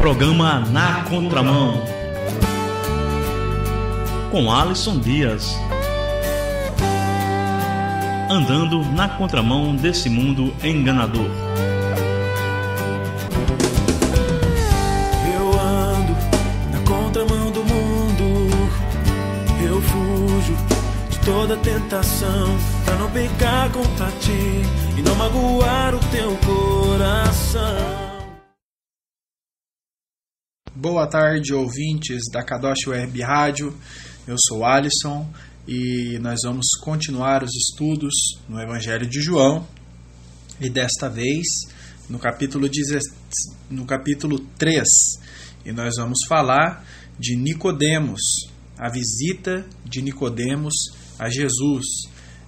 Programa Na Contramão. Com Alisson Dias. Andando na contramão desse mundo enganador. Eu ando na contramão do mundo. Eu fujo de toda tentação. Pra não pecar contra ti e não magoar o teu coração. Boa tarde, ouvintes da Kadosh Web Rádio. Eu sou Alisson e nós vamos continuar os estudos no Evangelho de João e desta vez no capítulo, 10, no capítulo 3. E nós vamos falar de Nicodemos, a visita de Nicodemos a Jesus.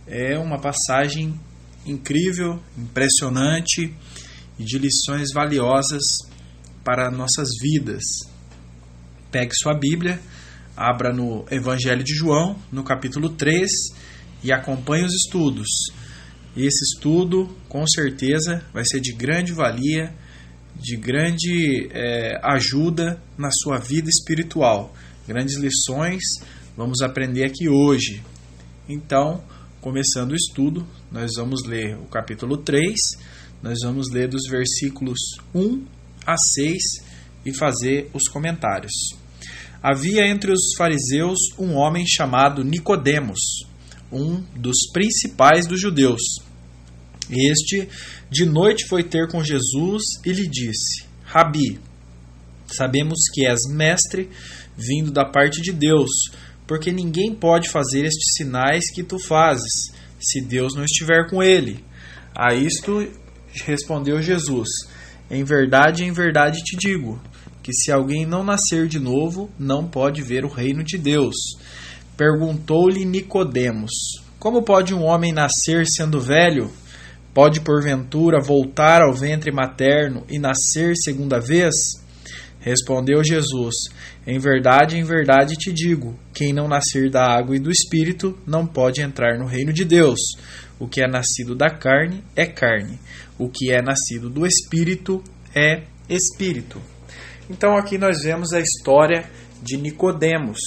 É uma passagem incrível, impressionante e de lições valiosas para nossas vidas. Pegue sua Bíblia, abra no Evangelho de João, no capítulo 3, e acompanhe os estudos. Esse estudo, com certeza, vai ser de grande valia, de grande é, ajuda na sua vida espiritual. Grandes lições vamos aprender aqui hoje. Então, começando o estudo, nós vamos ler o capítulo 3, nós vamos ler dos versículos 1 a 6 e fazer os comentários. Havia entre os fariseus um homem chamado Nicodemos, um dos principais dos judeus. Este, de noite, foi ter com Jesus e lhe disse: Rabi, sabemos que és mestre vindo da parte de Deus, porque ninguém pode fazer estes sinais que tu fazes, se Deus não estiver com ele. A isto respondeu Jesus: em verdade, em verdade te digo, que se alguém não nascer de novo, não pode ver o reino de Deus. Perguntou-lhe Nicodemos: Como pode um homem nascer sendo velho? Pode porventura voltar ao ventre materno e nascer segunda vez? Respondeu Jesus: Em verdade, em verdade te digo: quem não nascer da água e do espírito não pode entrar no reino de Deus. O que é nascido da carne é carne, o que é nascido do Espírito é Espírito. Então aqui nós vemos a história de Nicodemos,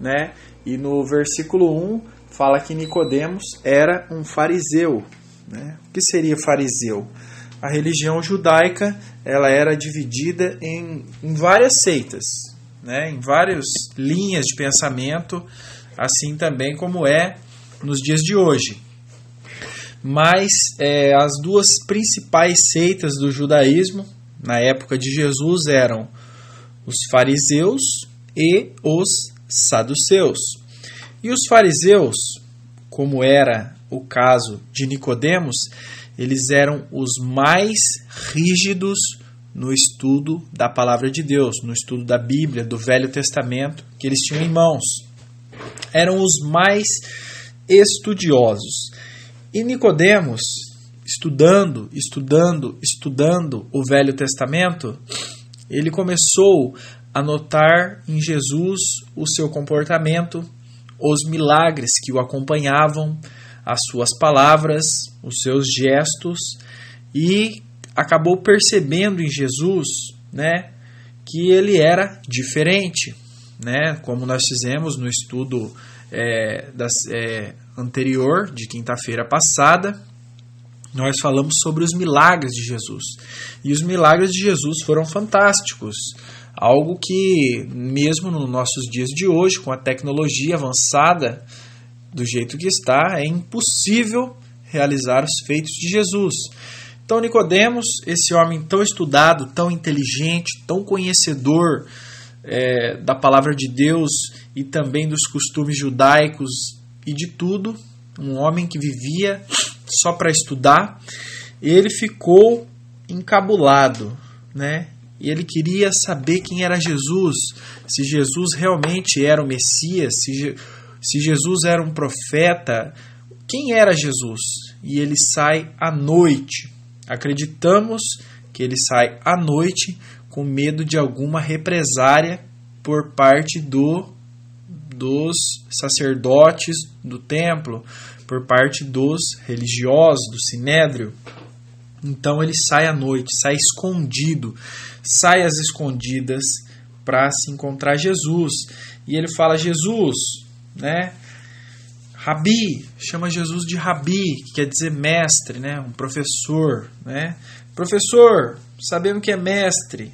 né? E no versículo 1 fala que Nicodemos era um fariseu, né? O que seria fariseu? A religião judaica, ela era dividida em, em várias seitas, né? Em várias linhas de pensamento, assim também como é nos dias de hoje mas é, as duas principais seitas do judaísmo na época de Jesus eram os fariseus e os saduceus. E os fariseus, como era o caso de Nicodemos, eles eram os mais rígidos no estudo da palavra de Deus, no estudo da Bíblia, do Velho Testamento que eles tinham em mãos. Eram os mais estudiosos. E Nicodemos, estudando, estudando, estudando o Velho Testamento, ele começou a notar em Jesus o seu comportamento, os milagres que o acompanhavam, as suas palavras, os seus gestos e acabou percebendo em Jesus, né, que ele era diferente, né, como nós fizemos no estudo é, das, é, anterior, de quinta-feira passada, nós falamos sobre os milagres de Jesus. E os milagres de Jesus foram fantásticos. Algo que, mesmo nos nossos dias de hoje, com a tecnologia avançada do jeito que está, é impossível realizar os feitos de Jesus. Então Nicodemos, esse homem tão estudado, tão inteligente, tão conhecedor é, da palavra de Deus e também dos costumes judaicos e de tudo, um homem que vivia só para estudar, ele ficou encabulado, né? E ele queria saber quem era Jesus, se Jesus realmente era o Messias, se, se Jesus era um profeta, quem era Jesus? E ele sai à noite. Acreditamos que ele sai à noite com medo de alguma represária por parte do dos sacerdotes do templo, por parte dos religiosos, do sinédrio. Então ele sai à noite, sai escondido, sai às escondidas para se encontrar Jesus. E ele fala: Jesus, né? Rabi, chama Jesus de Rabi, que quer dizer mestre, né? Um professor, né? Professor, sabemos que é mestre.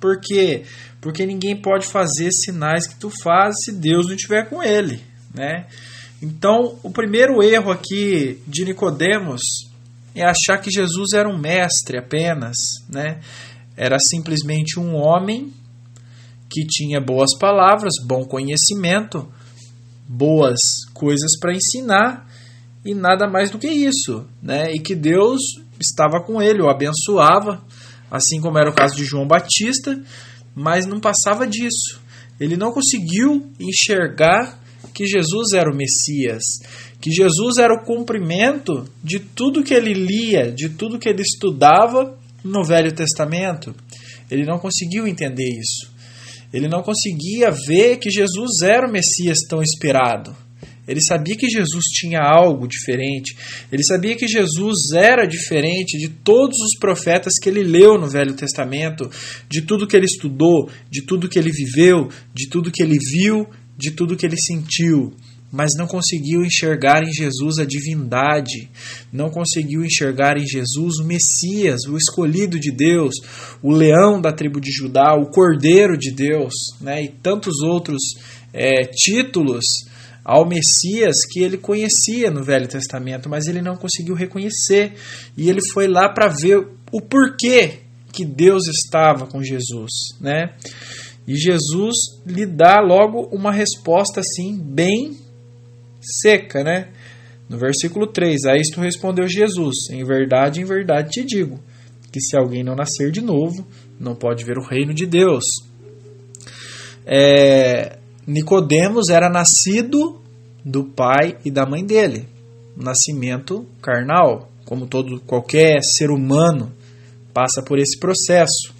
Por quê? porque ninguém pode fazer sinais que tu faz se Deus não estiver com ele, né? Então, o primeiro erro aqui de Nicodemos é achar que Jesus era um mestre apenas, né? Era simplesmente um homem que tinha boas palavras, bom conhecimento, boas coisas para ensinar e nada mais do que isso, né? E que Deus estava com ele, o abençoava, assim como era o caso de João Batista, mas não passava disso. Ele não conseguiu enxergar que Jesus era o Messias, que Jesus era o cumprimento de tudo que ele lia, de tudo que ele estudava no Velho Testamento. Ele não conseguiu entender isso. Ele não conseguia ver que Jesus era o Messias tão esperado. Ele sabia que Jesus tinha algo diferente. Ele sabia que Jesus era diferente de todos os profetas que ele leu no Velho Testamento, de tudo que ele estudou, de tudo que ele viveu, de tudo que ele viu, de tudo que ele sentiu. Mas não conseguiu enxergar em Jesus a divindade, não conseguiu enxergar em Jesus o Messias, o escolhido de Deus, o leão da tribo de Judá, o cordeiro de Deus, né? e tantos outros é, títulos ao Messias que ele conhecia no Velho Testamento, mas ele não conseguiu reconhecer. E ele foi lá para ver o porquê que Deus estava com Jesus, né? E Jesus lhe dá logo uma resposta assim bem seca, né? No versículo 3, a isto respondeu Jesus: Em verdade, em verdade te digo, que se alguém não nascer de novo, não pode ver o reino de Deus. É, Nicodemos era nascido do pai e da mãe dele, nascimento carnal, como todo qualquer ser humano passa por esse processo.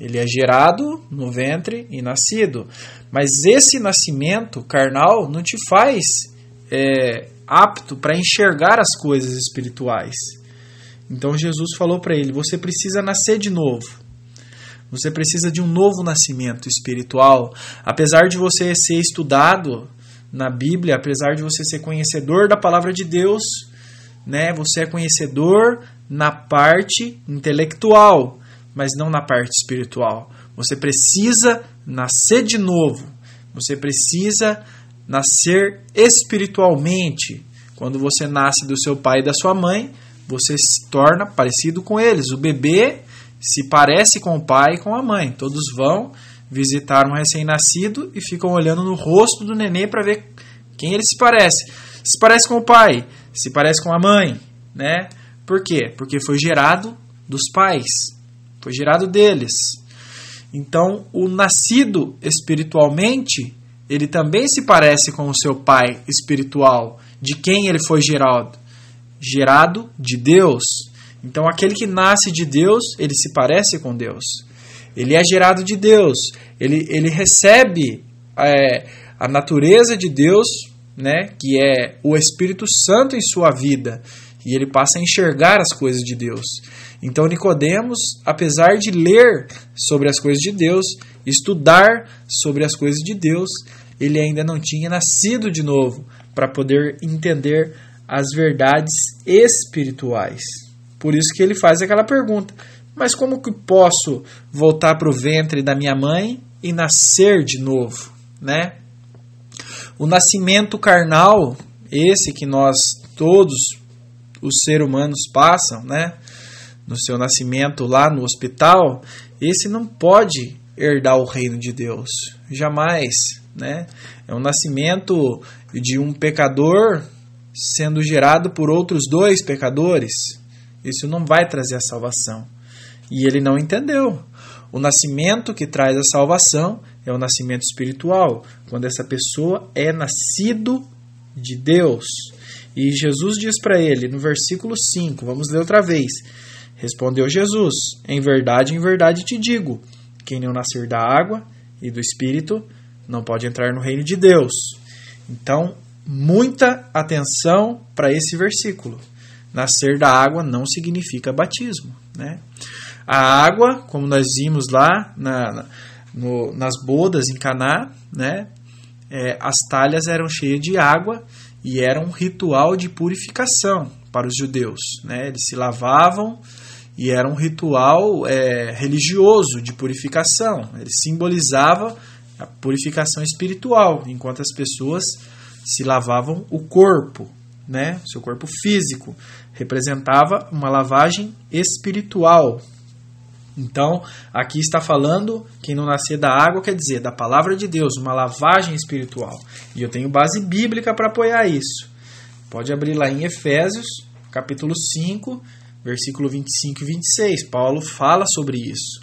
Ele é gerado no ventre e nascido, mas esse nascimento carnal não te faz é, apto para enxergar as coisas espirituais. Então Jesus falou para ele: você precisa nascer de novo. Você precisa de um novo nascimento espiritual. Apesar de você ser estudado na Bíblia, apesar de você ser conhecedor da palavra de Deus, né? Você é conhecedor na parte intelectual, mas não na parte espiritual. Você precisa nascer de novo. Você precisa nascer espiritualmente. Quando você nasce do seu pai e da sua mãe, você se torna parecido com eles. O bebê se parece com o pai e com a mãe. Todos vão visitar um recém-nascido e ficam olhando no rosto do neném para ver quem ele se parece. Se parece com o pai, se parece com a mãe, né? Por quê? Porque foi gerado dos pais, foi gerado deles. Então, o nascido espiritualmente, ele também se parece com o seu pai espiritual, de quem ele foi gerado, gerado de Deus. Então, aquele que nasce de Deus, ele se parece com Deus. Ele é gerado de Deus. Ele, ele recebe é, a natureza de Deus, né, que é o Espírito Santo em sua vida. E ele passa a enxergar as coisas de Deus. Então Nicodemos, apesar de ler sobre as coisas de Deus, estudar sobre as coisas de Deus, ele ainda não tinha nascido de novo para poder entender as verdades espirituais. Por isso que ele faz aquela pergunta: Mas como que posso voltar para o ventre da minha mãe e nascer de novo? Né? O nascimento carnal, esse que nós todos os seres humanos passam, né? No seu nascimento lá no hospital, esse não pode herdar o reino de Deus, jamais, né? É um nascimento de um pecador sendo gerado por outros dois pecadores, isso não vai trazer a salvação. E ele não entendeu. O nascimento que traz a salvação é o nascimento espiritual, quando essa pessoa é nascido de Deus. E Jesus diz para ele, no versículo 5, vamos ler outra vez. Respondeu Jesus: Em verdade, em verdade te digo: quem não nascer da água e do espírito não pode entrar no reino de Deus. Então, muita atenção para esse versículo. Nascer da água não significa batismo. Né? A água, como nós vimos lá na, no, nas bodas em Caná, né? É, as talhas eram cheias de água e era um ritual de purificação para os judeus. Né? Eles se lavavam e era um ritual é, religioso de purificação. Ele simbolizava a purificação espiritual, enquanto as pessoas se lavavam o corpo né? Seu corpo físico representava uma lavagem espiritual. Então, aqui está falando quem não nascer da água, quer dizer, da palavra de Deus, uma lavagem espiritual. E eu tenho base bíblica para apoiar isso. Pode abrir lá em Efésios, capítulo 5, versículo 25 e 26. Paulo fala sobre isso.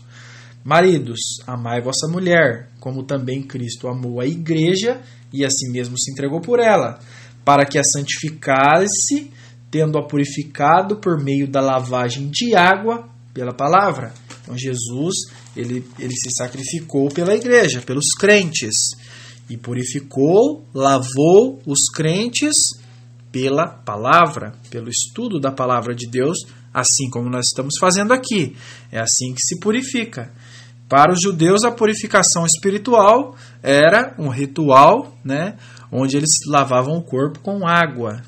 Maridos, amai vossa mulher, como também Cristo amou a igreja e a si mesmo se entregou por ela, para que a santificasse, tendo-a purificado por meio da lavagem de água pela palavra. Então Jesus, ele, ele se sacrificou pela igreja, pelos crentes, e purificou, lavou os crentes pela palavra, pelo estudo da palavra de Deus, assim como nós estamos fazendo aqui. É assim que se purifica. Para os judeus, a purificação espiritual era um ritual, né, onde eles lavavam o corpo com água,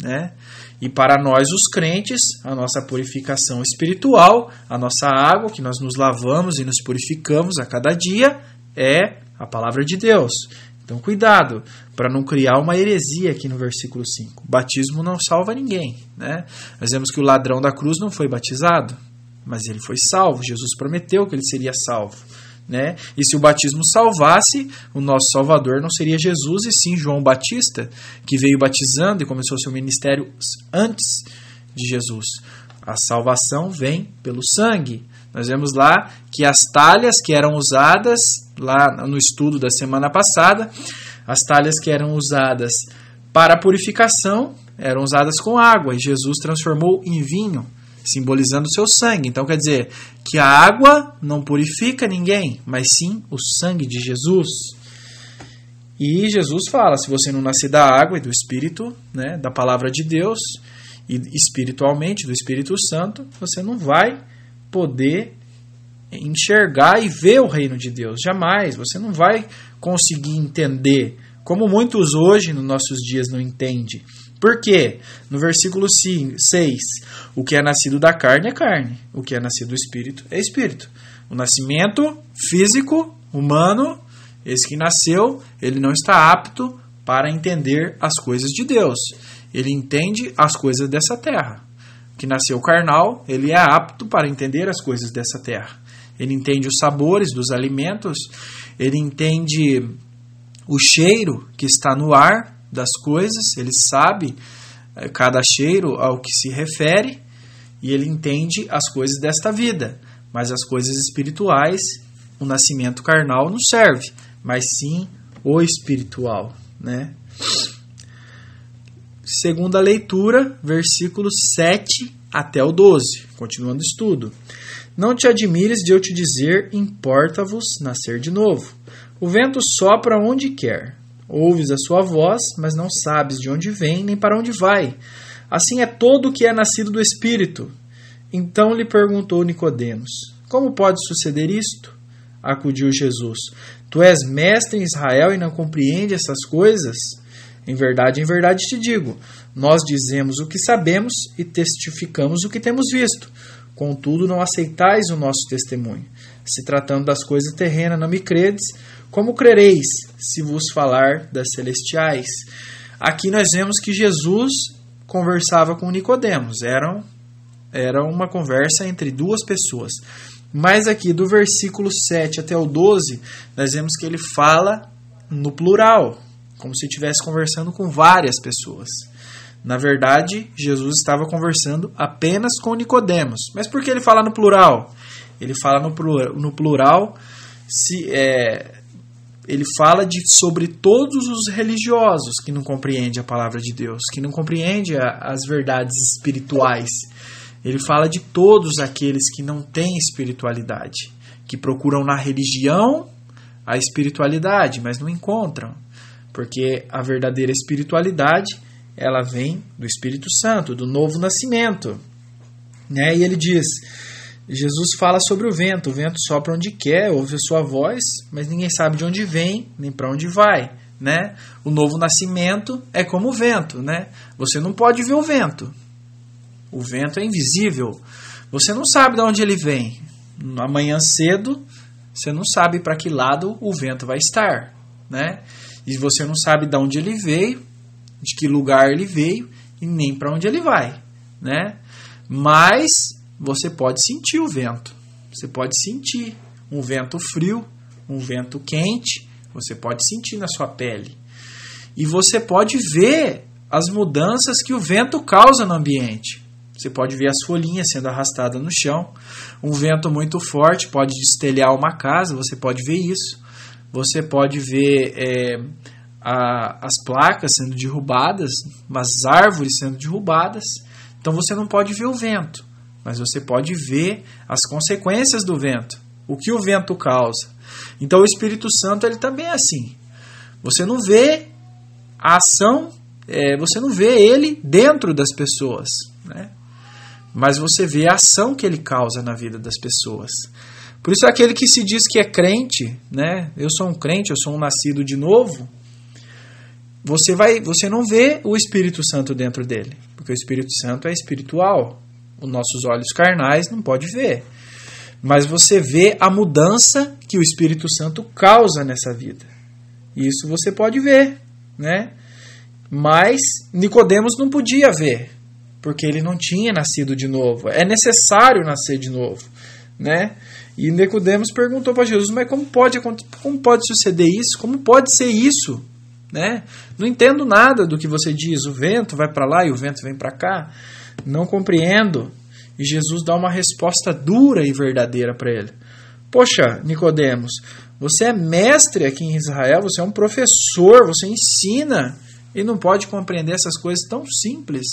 né? E para nós, os crentes, a nossa purificação espiritual, a nossa água que nós nos lavamos e nos purificamos a cada dia, é a palavra de Deus. Então, cuidado para não criar uma heresia aqui no versículo 5. Batismo não salva ninguém. Né? Nós vemos que o ladrão da cruz não foi batizado mas ele foi salvo. Jesus prometeu que ele seria salvo. Né? E se o batismo salvasse, o nosso Salvador não seria Jesus e sim João Batista, que veio batizando e começou seu ministério antes de Jesus. A salvação vem pelo sangue. Nós vemos lá que as talhas que eram usadas, lá no estudo da semana passada, as talhas que eram usadas para purificação eram usadas com água e Jesus transformou em vinho simbolizando o seu sangue. Então quer dizer que a água não purifica ninguém, mas sim o sangue de Jesus. E Jesus fala: se você não nascer da água e do Espírito, né, da palavra de Deus, e espiritualmente, do Espírito Santo, você não vai poder enxergar e ver o reino de Deus. Jamais. Você não vai conseguir entender. Como muitos hoje, nos nossos dias, não entendem porque no versículo 6, o que é nascido da carne é carne, o que é nascido do espírito é espírito. O nascimento físico, humano, esse que nasceu, ele não está apto para entender as coisas de Deus. Ele entende as coisas dessa terra. O que nasceu carnal, ele é apto para entender as coisas dessa terra. Ele entende os sabores dos alimentos, ele entende o cheiro que está no ar, das coisas, ele sabe eh, cada cheiro ao que se refere e ele entende as coisas desta vida, mas as coisas espirituais, o nascimento carnal não serve, mas sim o espiritual, né? Segunda leitura, versículos 7 até o 12, continuando o estudo. Não te admires de eu te dizer, importa-vos nascer de novo. O vento sopra onde quer, Ouves a sua voz, mas não sabes de onde vem nem para onde vai. Assim é todo o que é nascido do Espírito. Então lhe perguntou Nicodemos: Como pode suceder isto? Acudiu Jesus: Tu és mestre em Israel e não compreende essas coisas? Em verdade, em verdade te digo: nós dizemos o que sabemos e testificamos o que temos visto. Contudo, não aceitais o nosso testemunho. Se tratando das coisas terrenas, não me credes como crereis se vos falar das celestiais? Aqui nós vemos que Jesus conversava com Nicodemos. Era, era uma conversa entre duas pessoas. Mas aqui do versículo 7 até o 12, nós vemos que ele fala no plural, como se estivesse conversando com várias pessoas. Na verdade, Jesus estava conversando apenas com Nicodemos. Mas por que ele fala no plural? Ele fala no plural, no plural se é, ele fala de, sobre todos os religiosos que não compreendem a palavra de Deus, que não compreendem a, as verdades espirituais. Ele fala de todos aqueles que não têm espiritualidade, que procuram na religião a espiritualidade, mas não encontram, porque a verdadeira espiritualidade ela vem do Espírito Santo, do novo nascimento, né? E ele diz Jesus fala sobre o vento. O vento sopra onde quer, ouve a sua voz, mas ninguém sabe de onde vem nem para onde vai. Né? O novo nascimento é como o vento, né? Você não pode ver o vento. O vento é invisível. Você não sabe de onde ele vem. Amanhã cedo, você não sabe para que lado o vento vai estar, né? E você não sabe de onde ele veio, de que lugar ele veio e nem para onde ele vai, né? Mas você pode sentir o vento. Você pode sentir um vento frio, um vento quente, você pode sentir na sua pele. E você pode ver as mudanças que o vento causa no ambiente. Você pode ver as folhinhas sendo arrastadas no chão. Um vento muito forte pode destelhar uma casa, você pode ver isso. Você pode ver é, a, as placas sendo derrubadas, as árvores sendo derrubadas. Então você não pode ver o vento, mas você pode ver as consequências do vento, o que o vento causa. Então o Espírito Santo ele também é assim. Você não vê a ação, é, você não vê ele dentro das pessoas, né? mas você vê a ação que ele causa na vida das pessoas. Por isso aquele que se diz que é crente, né? Eu sou um crente, eu sou um nascido de novo. Você vai, você não vê o Espírito Santo dentro dele, porque o Espírito Santo é espiritual os nossos olhos carnais não pode ver. Mas você vê a mudança que o Espírito Santo causa nessa vida. Isso você pode ver, né? Mas Nicodemos não podia ver, porque ele não tinha nascido de novo. É necessário nascer de novo, né? E Nicodemos perguntou para Jesus: "Mas como pode como pode suceder isso? Como pode ser isso?" Né? Não entendo nada do que você diz. O vento vai para lá e o vento vem para cá. Não compreendo. E Jesus dá uma resposta dura e verdadeira para ele. Poxa, Nicodemos, você é mestre aqui em Israel, você é um professor, você ensina e não pode compreender essas coisas tão simples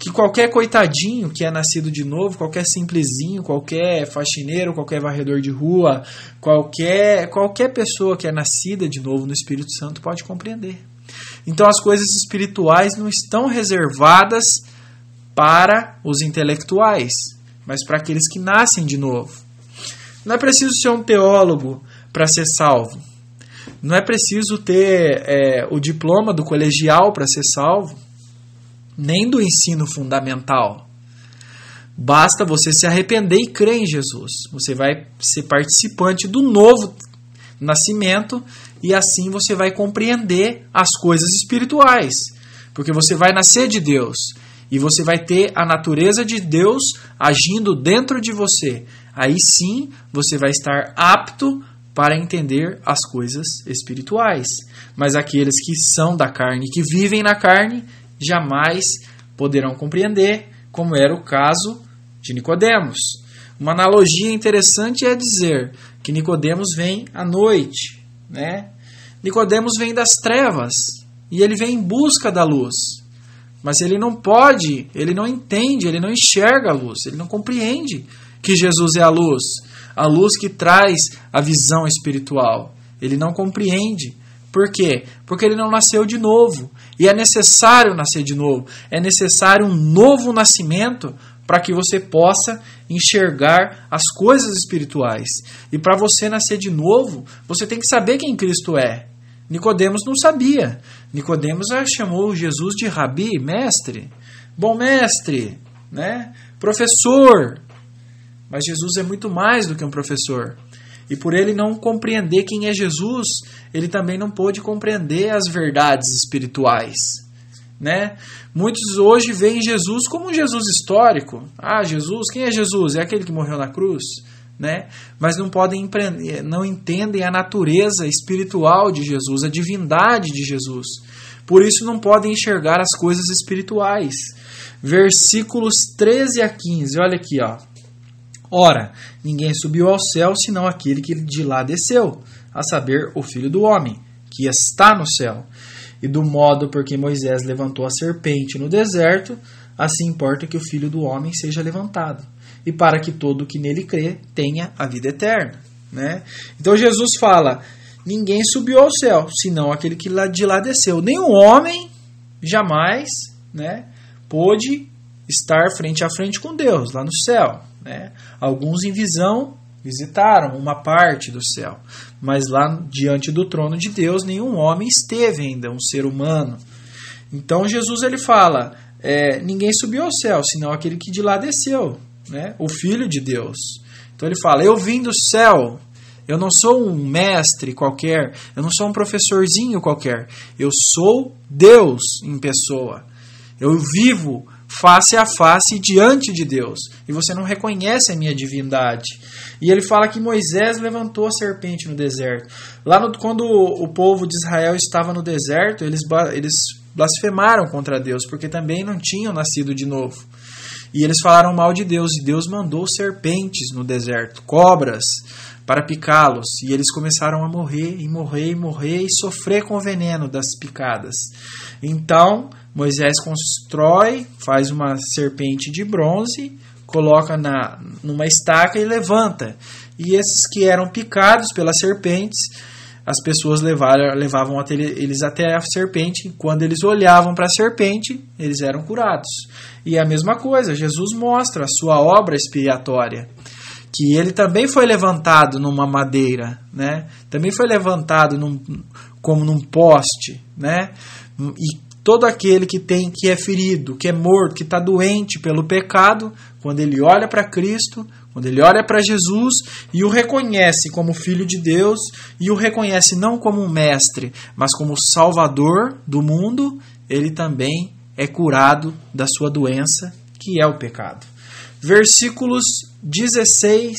que qualquer coitadinho que é nascido de novo, qualquer simplesinho, qualquer faxineiro, qualquer varredor de rua, qualquer qualquer pessoa que é nascida de novo no Espírito Santo pode compreender. Então as coisas espirituais não estão reservadas para os intelectuais, mas para aqueles que nascem de novo. Não é preciso ser um teólogo para ser salvo. Não é preciso ter é, o diploma do colegial para ser salvo, nem do ensino fundamental. Basta você se arrepender e crer em Jesus. Você vai ser participante do novo nascimento e assim você vai compreender as coisas espirituais, porque você vai nascer de Deus e você vai ter a natureza de Deus agindo dentro de você. Aí sim você vai estar apto para entender as coisas espirituais. Mas aqueles que são da carne, que vivem na carne, jamais poderão compreender, como era o caso de Nicodemos. Uma analogia interessante é dizer que Nicodemos vem à noite, né? Nicodemos vem das trevas e ele vem em busca da luz. Mas ele não pode, ele não entende, ele não enxerga a luz, ele não compreende que Jesus é a luz, a luz que traz a visão espiritual. Ele não compreende. Por quê? Porque ele não nasceu de novo. E é necessário nascer de novo. É necessário um novo nascimento para que você possa enxergar as coisas espirituais. E para você nascer de novo, você tem que saber quem Cristo é. Nicodemos não sabia. Nicodemos chamou Jesus de rabi, mestre, bom mestre, né? Professor. Mas Jesus é muito mais do que um professor. E por ele não compreender quem é Jesus, ele também não pôde compreender as verdades espirituais. Né? Muitos hoje veem Jesus como um Jesus histórico. Ah, Jesus, quem é Jesus? É aquele que morreu na cruz? né? mas não podem eh, não entendem a natureza espiritual de Jesus, a divindade de Jesus. Por isso não podem enxergar as coisas espirituais. Versículos 13 a 15, olha aqui, ó. Ora, ninguém subiu ao céu senão aquele que de lá desceu, a saber, o filho do homem, que está no céu. E do modo por que Moisés levantou a serpente no deserto, assim importa que o filho do homem seja levantado e para que todo que nele crê tenha a vida eterna. Né? Então Jesus fala: ninguém subiu ao céu, senão aquele que de lá desceu. Nenhum homem jamais né, pôde estar frente a frente com Deus lá no céu. Né? Alguns em visão visitaram uma parte do céu, mas lá diante do trono de Deus nenhum homem esteve ainda, um ser humano. Então Jesus ele fala: é, ninguém subiu ao céu, senão aquele que de lá desceu né? o Filho de Deus. Então ele fala: Eu vim do céu. Eu não sou um mestre qualquer, eu não sou um professorzinho qualquer. Eu sou Deus em pessoa. Eu vivo face a face diante de Deus. E você não reconhece a minha divindade. E ele fala que Moisés levantou a serpente no deserto. Lá no, quando o povo de Israel estava no deserto, eles, eles blasfemaram contra Deus, porque também não tinham nascido de novo. E eles falaram mal de Deus, e Deus mandou serpentes no deserto, cobras, para picá-los. E eles começaram a morrer, e morrer, e morrer, e sofrer com o veneno das picadas. Então Moisés constrói, faz uma serpente de bronze, coloca na, numa estaca e levanta. E esses que eram picados pelas serpentes as pessoas levaram, levavam até, eles até a serpente. Quando eles olhavam para a serpente, eles eram curados. E é a mesma coisa, Jesus mostra a sua obra expiatória. Que ele também foi levantado numa madeira, né? Também foi levantado num, como num poste, né? E todo aquele que tem que é ferido, que é morto, que está doente pelo pecado, quando ele olha para Cristo, quando ele olha para Jesus e o reconhece como filho de Deus e o reconhece não como um mestre, mas como salvador do mundo, ele também é curado da sua doença, que é o pecado. Versículos 16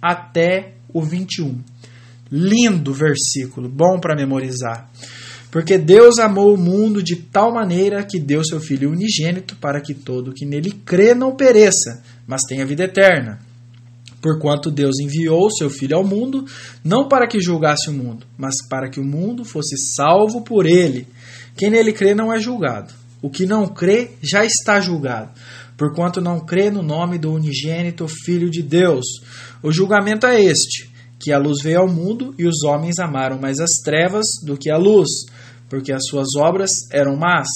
até o 21. Lindo versículo, bom para memorizar. Porque Deus amou o mundo de tal maneira que deu seu Filho unigênito para que todo que nele crê não pereça, mas tenha vida eterna. Porquanto Deus enviou seu Filho ao mundo, não para que julgasse o mundo, mas para que o mundo fosse salvo por ele. Quem nele crê não é julgado. O que não crê já está julgado, porquanto não crê no nome do unigênito Filho de Deus. O julgamento é este: que a luz veio ao mundo e os homens amaram mais as trevas do que a luz, porque as suas obras eram más.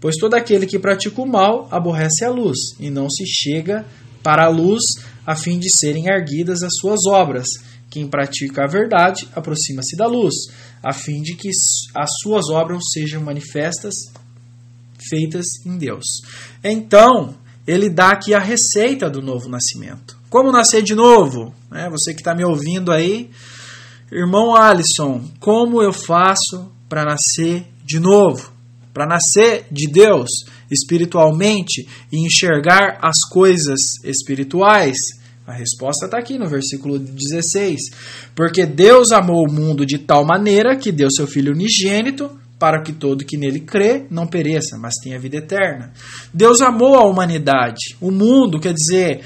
Pois todo aquele que pratica o mal aborrece a luz e não se chega para a luz, a fim de serem erguidas as suas obras. Quem pratica a verdade aproxima-se da luz, a fim de que as suas obras sejam manifestas, feitas em Deus. Então, ele dá aqui a receita do novo nascimento. Como nascer de novo? É, você que está me ouvindo aí, irmão Alisson, como eu faço para nascer de novo? para nascer de Deus espiritualmente e enxergar as coisas espirituais? A resposta está aqui no versículo 16. Porque Deus amou o mundo de tal maneira que deu seu Filho unigênito para que todo que nele crê não pereça, mas tenha vida eterna. Deus amou a humanidade, o mundo, quer dizer,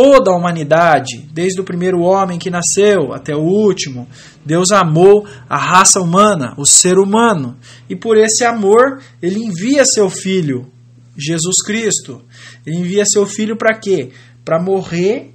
toda a humanidade, desde o primeiro homem que nasceu até o último. Deus amou a raça humana, o ser humano, e por esse amor ele envia seu filho, Jesus Cristo. Ele envia seu filho para quê? Para morrer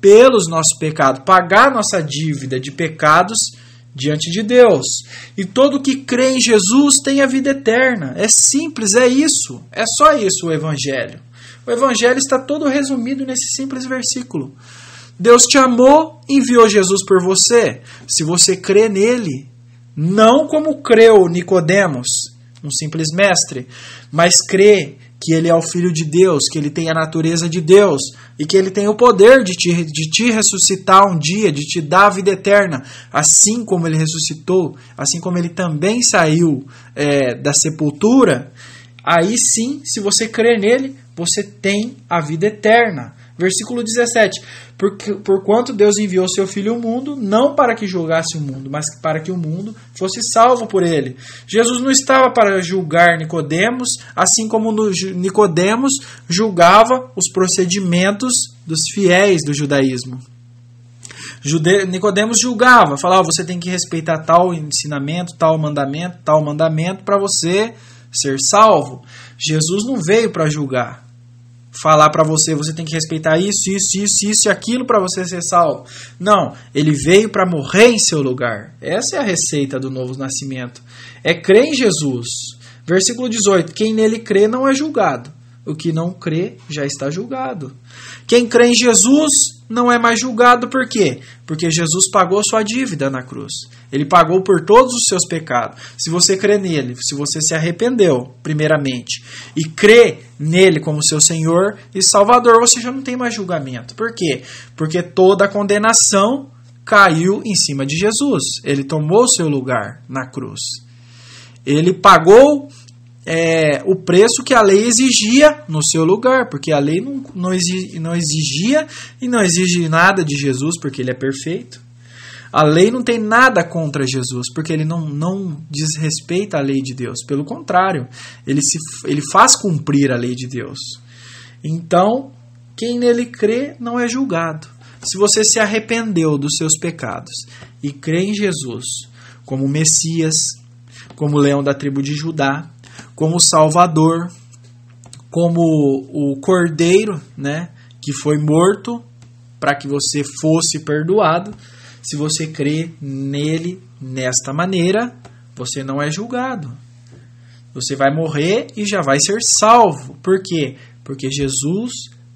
pelos nossos pecados, pagar nossa dívida de pecados diante de Deus. E todo que crê em Jesus tem a vida eterna. É simples, é isso. É só isso o evangelho. O evangelho está todo resumido nesse simples versículo. Deus te amou, enviou Jesus por você. Se você crê nele, não como creu Nicodemos, um simples mestre, mas crê que ele é o filho de Deus, que ele tem a natureza de Deus e que ele tem o poder de te, de te ressuscitar um dia, de te dar a vida eterna, assim como ele ressuscitou, assim como ele também saiu é, da sepultura. Aí sim, se você crer nele, você tem a vida eterna. Versículo 17: Porque, quanto Deus enviou seu Filho ao mundo, não para que julgasse o mundo, mas para que o mundo fosse salvo por ele. Jesus não estava para julgar Nicodemos, assim como Nicodemos julgava os procedimentos dos fiéis do judaísmo. Nicodemos julgava, falava: você tem que respeitar tal ensinamento, tal mandamento, tal mandamento para você ser salvo. Jesus não veio para julgar falar para você, você tem que respeitar isso, isso, isso, isso e aquilo para você ser salvo. Não, ele veio para morrer em seu lugar. Essa é a receita do novo nascimento. É crer em Jesus. Versículo 18: Quem nele crê não é julgado. O que não crê já está julgado. Quem crê em Jesus não é mais julgado por quê? Porque Jesus pagou sua dívida na cruz. Ele pagou por todos os seus pecados. Se você crê nele, se você se arrependeu, primeiramente, e crê nele como seu Senhor e Salvador, você já não tem mais julgamento. Por quê? Porque toda a condenação caiu em cima de Jesus. Ele tomou seu lugar na cruz. Ele pagou é, o preço que a lei exigia no seu lugar, porque a lei não, não, exigia, não exigia e não exige nada de Jesus, porque ele é perfeito. A lei não tem nada contra Jesus, porque ele não, não desrespeita a lei de Deus. Pelo contrário, ele, se, ele faz cumprir a lei de Deus. Então, quem nele crê não é julgado. Se você se arrependeu dos seus pecados e crê em Jesus como Messias, como leão da tribo de Judá, como Salvador, como o Cordeiro, né, que foi morto para que você fosse perdoado. Se você crê nele nesta maneira, você não é julgado. Você vai morrer e já vai ser salvo. Por quê? Porque Jesus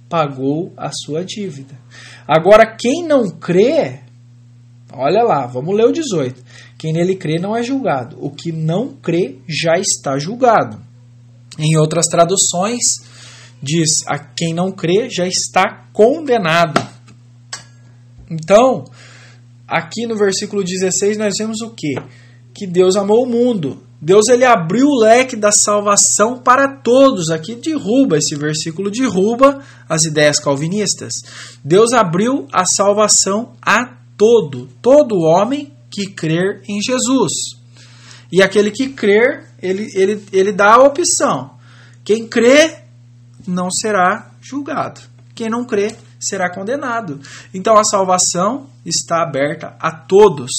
pagou a sua dívida. Agora, quem não crê, olha lá, vamos ler o 18. Quem nele crê não é julgado. O que não crê já está julgado. Em outras traduções, diz: a quem não crê já está condenado. Então, aqui no versículo 16 nós vemos o que? Que Deus amou o mundo. Deus ele abriu o leque da salvação para todos. Aqui derruba esse versículo, derruba as ideias calvinistas. Deus abriu a salvação a todo, todo homem que crer em Jesus. E aquele que crer, ele, ele, ele dá a opção. Quem crê não será julgado. Quem não crê será condenado. Então a salvação está aberta a todos.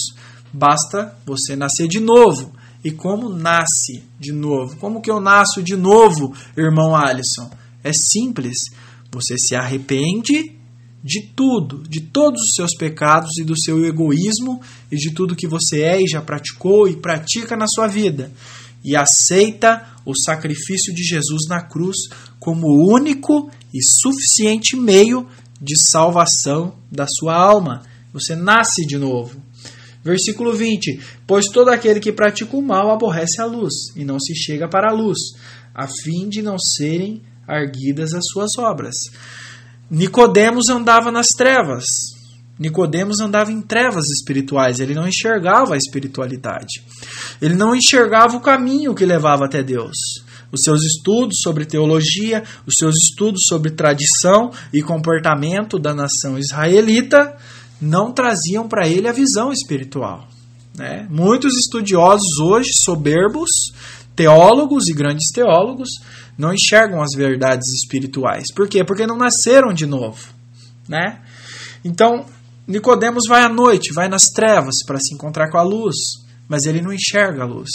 Basta você nascer de novo. E como nasce de novo? Como que eu nasço de novo, irmão Alisson? É simples. Você se arrepende de tudo, de todos os seus pecados e do seu egoísmo e de tudo que você é e já praticou e pratica na sua vida. E aceita o sacrifício de Jesus na cruz como o único e suficiente meio de salvação da sua alma. Você nasce de novo. Versículo 20: Pois todo aquele que pratica o mal aborrece a luz e não se chega para a luz, a fim de não serem arguidas as suas obras. Nicodemos andava nas trevas. Nicodemos andava em trevas espirituais, ele não enxergava a espiritualidade. Ele não enxergava o caminho que levava até Deus. Os seus estudos sobre teologia, os seus estudos sobre tradição e comportamento da nação israelita não traziam para ele a visão espiritual. Né? Muitos estudiosos hoje, soberbos, Teólogos e grandes teólogos não enxergam as verdades espirituais. Por quê? Porque não nasceram de novo, né? Então, Nicodemos vai à noite, vai nas trevas para se encontrar com a luz, mas ele não enxerga a luz.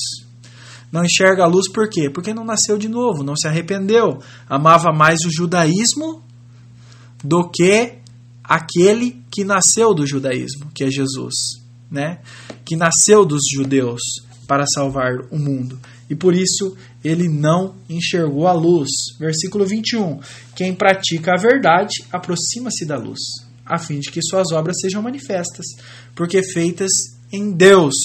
Não enxerga a luz por quê? Porque não nasceu de novo, não se arrependeu. Amava mais o judaísmo do que aquele que nasceu do judaísmo, que é Jesus, né? Que nasceu dos judeus para salvar o mundo e por isso ele não enxergou a luz. Versículo 21. Quem pratica a verdade aproxima-se da luz, a fim de que suas obras sejam manifestas, porque feitas em Deus.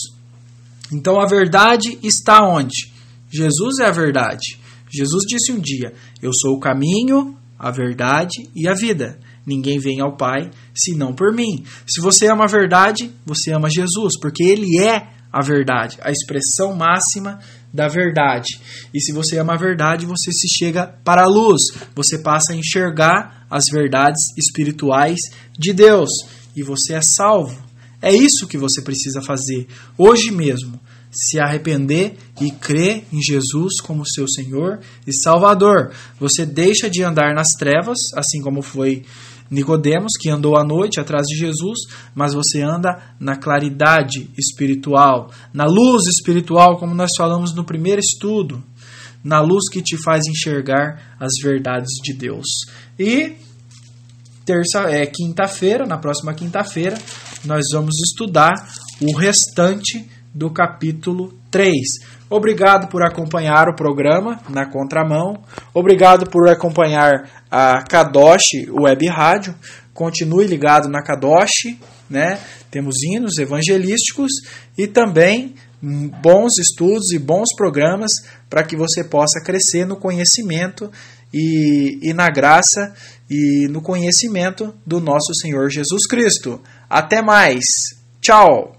Então a verdade está onde? Jesus é a verdade. Jesus disse um dia: Eu sou o caminho, a verdade e a vida. Ninguém vem ao Pai senão por mim. Se você ama a verdade, você ama Jesus, porque Ele é a verdade, a expressão máxima da verdade. E se você ama a verdade, você se chega para a luz. Você passa a enxergar as verdades espirituais de Deus e você é salvo. É isso que você precisa fazer hoje mesmo. Se arrepender e crer em Jesus como seu Senhor e Salvador. Você deixa de andar nas trevas, assim como foi Nicodemos, que andou à noite atrás de Jesus, mas você anda na claridade espiritual, na luz espiritual, como nós falamos no primeiro estudo, na luz que te faz enxergar as verdades de Deus. E terça é quinta-feira, na próxima quinta-feira, nós vamos estudar o restante do capítulo 3. Obrigado por acompanhar o programa na contramão. Obrigado por acompanhar a Kadosh Web Rádio. Continue ligado na Kadosh, né? Temos hinos evangelísticos e também bons estudos e bons programas para que você possa crescer no conhecimento e, e na graça e no conhecimento do nosso Senhor Jesus Cristo. Até mais! Tchau!